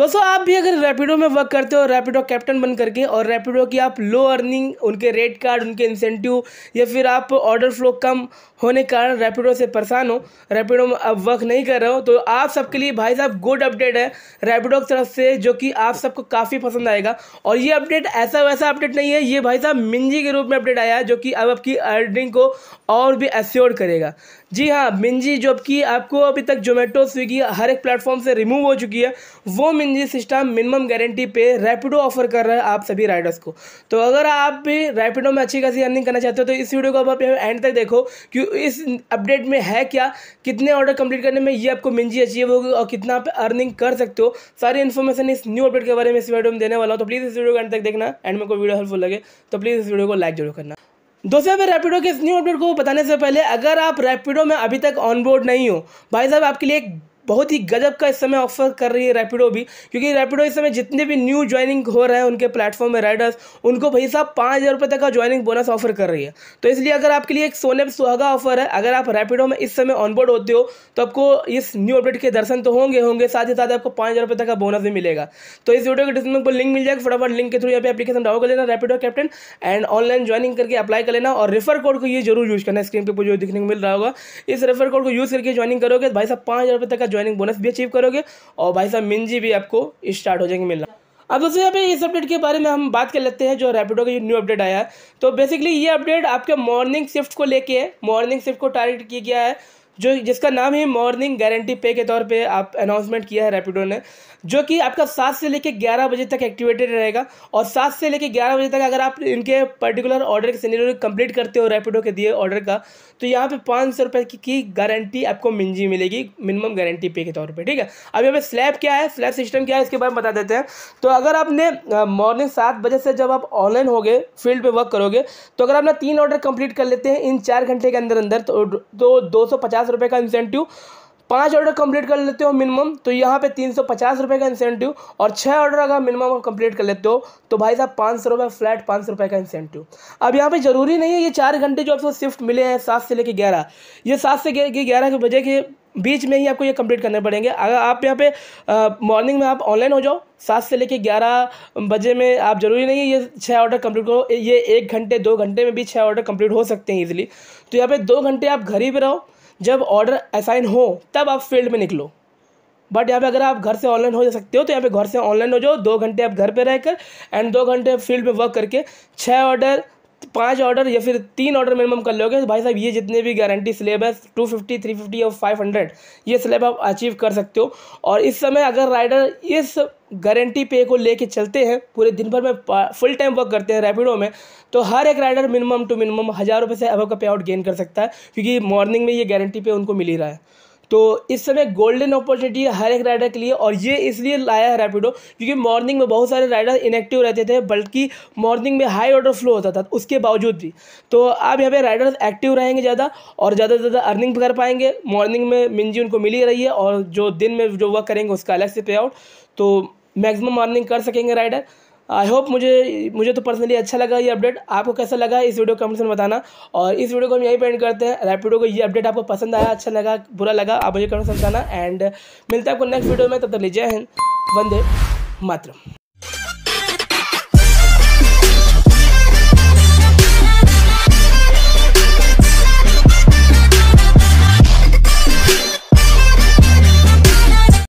दोस्तों आप भी अगर रैपिडो में वर्क करते हो रैपिडो कैप्टन बन करके और रैपिडो की आप लो अर्निंग उनके रेट कार्ड उनके इंसेंटिव या फिर आप ऑर्डर फ्लो कम होने के कारण रैपिडो से परेशान हो रैपिडो में अब वर्क नहीं कर रहे हो तो आप सबके लिए भाई साहब गुड अपडेट है रैपिडो की तरफ से जो कि आप सबको काफ़ी पसंद आएगा और ये अपडेट ऐसा वैसा अपडेट नहीं है ये भाई साहब मिंजी के रूप में अपडेट आया है जो कि अब आपकी अर्निंग को और भी एस्योर करेगा जी हाँ मिंजी जो कि आपको अभी तक जोमेटो स्विगी हर एक प्लेटफॉर्म से रिमूव हो चुकी है वो मिंजी सिस्टम मिनिमम गारंटी पे रैपिडो ऑफर कर रहा है आप सभी राइडर्स को तो अगर आप भी रैपिडो में अच्छी खासी अर्निंग करना चाहते हो तो इस वीडियो को आप एंड तक देखो कि इस अपडेट में है क्या कितने ऑर्डर कंप्लीट करने में ये आपको मिंजी अचीव होगी और कितना आप अर्निंग कर सकते हो सारी इन्फॉर्मेशन इस न्यू अपडेट के बारे में इस वीडियो में देने वाला हूँ तो प्लीज़ इस वीडियो को एंड तक देखना एंड में कोई वीडियो हेल्पफुल लगे तो प्लीज़ इस वीडियो को लाइक जरूर करना दोस्तों अभी रैपिडो के इस न्यू अपडेट को बताने से पहले अगर आप रैपिडो में अभी तक ऑनबोर्ड नहीं हो भाई साहब आपके लिए एक बहुत ही गजब का इस समय ऑफर कर रही है रैपिडो भी क्योंकि रैपिडो इस समय जितने भी न्यू ज्वाइनिंग हो रहे हैं उनके प्लेटफॉर्म में राइडर्स उनको भाई साहब पाँच हज़ार रुपये तक का ज्वाइनिंग बोनस ऑफर कर रही है तो इसलिए अगर आपके लिए एक सोने पर सुहागा ऑफर है अगर आप रैपिडो में इस समय ऑनबोर्ड होते हो तो आपको इस न्यू अपडेट के दर्शन तो होंगे होंगे साथ ही साथ आपको पाँच हज़ार तक का बोनस भी मिलेगा तो इस वीडियो के डिस्क्रिप्शन पर लिंक मिल जाएगा फटाफट लिंक के थ्रू यहाँ पे एप्लीकेशन डाउन कर लेना Rapido captain and online joining करके अप्लाई कर लेना और रेफर कोड को ये जरूर यूज़ करना स्क्रीन पर जो दिखने को मिल रहा होगा इस रेफर कोड को यूज़ करके ज्वाइनिंग करोगे तो भाई साहब पाँच हज़ार तक का ज्वाइनिंग बोनस भी अचीव करोगे और भाई साहब मिनजी भी आपको स्टार्ट हो जाएंगे मिलना अब दोस्तों यहाँ पे इस अपडेट के बारे में हम बात कर लेते हैं जो रैपिडो का न्यू अपडेट आया है तो बेसिकली ये अपडेट आपके मॉर्निंग शिफ्ट को लेके है मॉर्निंग शिफ्ट को टारगेट किया गया है जो जिसका नाम है मॉर्निंग गारंटी पे के तौर पे आप अनाउंसमेंट किया है रेपिडो ने जो कि आपका सात से लेकर ग्यारह बजे तक एक्टिवेटेड रहेगा और सात से लेकर ग्यारह बजे तक अगर आप इनके पर्टिकुलर ऑर्डर के सीनियर कंप्लीट करते हो रेपिडो के दिए ऑर्डर का तो यहाँ पे पाँच सौ रुपये की, की गारंटी आपको मिंजी मिलेगी मिनिमम गारंटी पे के तौर पे ठीक है अब यहाँ पे स्लैब क्या है स्लैब सिस्टम क्या है इसके बारे में बता देते हैं तो अगर आपने मॉर्निंग सात बजे से जब आप ऑनलाइन हो गए फील्ड पर वर्क करोगे तो अगर आपने तीन ऑर्डर कंप्लीट कर लेते हैं इन चार घंटे के अंदर अंदर तो दो सौ पचास पचास रुपये का इंसेंटिव पांच ऑर्डर कंप्लीट कर लेते हो मिनिमम तो यहाँ पे तीन सौ पचास रुपये का इंसेंटिव और छः ऑर्डर अगर मिनिमम कंप्लीट कर लेते हो तो भाई साहब पाँच सौ रुपये फ्लैट पाँच सौ रुपये का इंसेंटिव अब यहाँ पे ज़रूरी नहीं है ये चार घंटे जो आपको शिफ्ट मिले हैं सात से लेके ग्यारह ये सात से ग्यारह के बजे के बीच में ही आपको ये कंप्लीट करने पड़ेंगे अगर आप यहाँ पे मॉर्निंग में आप ऑनलाइन हो जाओ सात से लेके ग्यारह बजे में आप ज़रूरी नहीं है ये छः ऑर्डर कंप्लीट करो ये एक घंटे दो घंटे में भी छः ऑर्डर कंप्लीट हो सकते हैं इजीली तो यहाँ पे दो घंटे आप घर ही पे रहो जब ऑर्डर असाइन हो तब आप फील्ड में निकलो बट यहाँ पे अगर आप घर से ऑनलाइन हो जा सकते हो तो यहाँ पे घर से ऑनलाइन हो जाओ दो घंटे आप घर पे रहकर एंड दो घंटे फील्ड में वर्क करके छः ऑर्डर पांच ऑर्डर या फिर तीन ऑर्डर मिनिमम कर लोगे तो भाई साहब ये जितने भी गारंटी स्लेब है टू फिफ्टी थ्री फिफ्टी और फाइव हंड्रेड ये स्लेब आप अचीव कर सकते हो और इस समय अगर राइडर इस गारंटी पे को लेके चलते हैं पूरे दिन भर में फुल टाइम वर्क करते हैं रैपिडो में तो हर एक राइडर मिनिमम टू मिनिमम हज़ार रुपये से अब का पे आउट गेन कर सकता है क्योंकि मॉर्निंग में ये गारंटी पे उनको मिल ही रहा है तो इस समय गोल्डन अपॉर्चुनिटी है हर एक राइडर के लिए और ये इसलिए लाया है रैपिडो क्योंकि मॉर्निंग में बहुत सारे राइडर इनएक्टिव रहते थे बल्कि मॉर्निंग में हाई ऑर्डर फ्लो होता था उसके बावजूद भी तो आप यहाँ पे राइडर्स एक्टिव रहेंगे ज़्यादा और ज़्यादा से ज़्यादा अर्निंग कर पाएंगे मॉर्निंग में मिंजी उनको मिल ही रही है और जो दिन में जो वर्क करेंगे उसका अलग से पे आउट तो मैक्सिमम अर्निंग कर सकेंगे राइडर आई होप मुझे मुझे तो पर्सनली अच्छा लगा ये अपडेट आपको कैसा लगा इस वीडियो कमेंट में बताना और इस वीडियो को हम यही पेंट करते हैं रैपिडो को ये अपडेट आपको पसंद आया अच्छा लगा बुरा लगा आप मुझे कमेंट में बताना एंड मिलता है आपको नेक्स्ट वीडियो में तब तक लीजिए हिंद वंदे मातरम